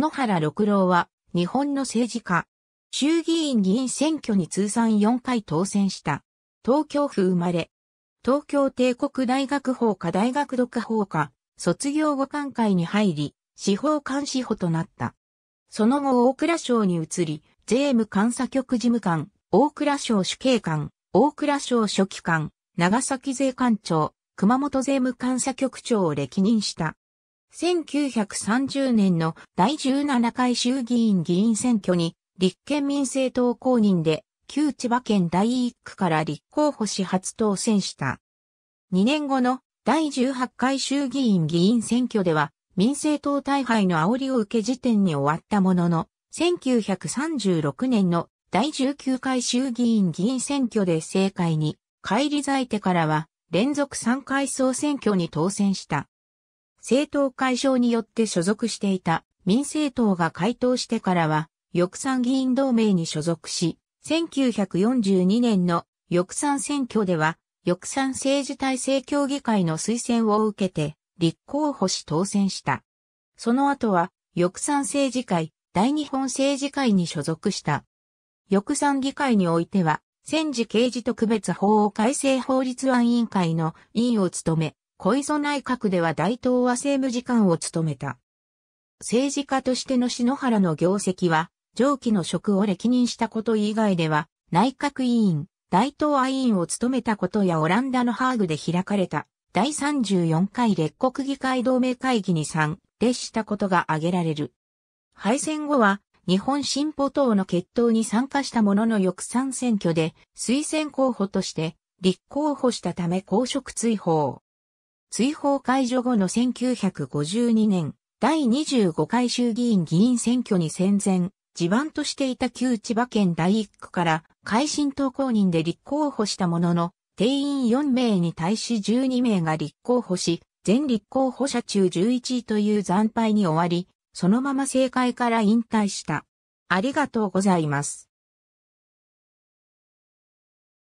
篠原六郎は、日本の政治家。衆議院議員選挙に通算4回当選した。東京府生まれ。東京帝国大学法科大学読法科、卒業後官会に入り、司法監視法となった。その後大倉省に移り、税務監査局事務官、大倉省主計官、大倉省書記官、長崎税関長、熊本税務監査局長を歴任した。1930年の第17回衆議院議員選挙に立憲民政党公認で旧千葉県第1区から立候補し初当選した。2年後の第18回衆議院議員選挙では民政党大敗の煽りを受け時点に終わったものの、1936年の第19回衆議院議員選挙で政界に返り咲いてからは連続3回総選挙に当選した。政党解消によって所属していた民政党が解答してからは、翼賛議員同盟に所属し、1942年の翼賛選挙では、翼賛政治体制協議会の推薦を受けて、立候補し当選した。その後は、翼賛政治会、大日本政治会に所属した。翼賛議会においては、戦時刑事特別法を改正法律案委員会の委員を務め、小磯内閣では大東亜政務次官を務めた。政治家としての篠原の業績は、上記の職を歴任したこと以外では、内閣委員、大東亜委員を務めたことやオランダのハーグで開かれた第34回列国議会同盟会議に参列したことが挙げられる。敗戦後は日本進歩党の決闘に参加したものの翌参選挙で推薦候補として立候補したため公職追放。追放解除後の1952年、第25回衆議院議員選挙に戦前、地盤としていた旧千葉県第1区から改新党公認で立候補したものの、定員4名に対し12名が立候補し、全立候補者中11位という惨敗に終わり、そのまま政界から引退した。ありがとうございます。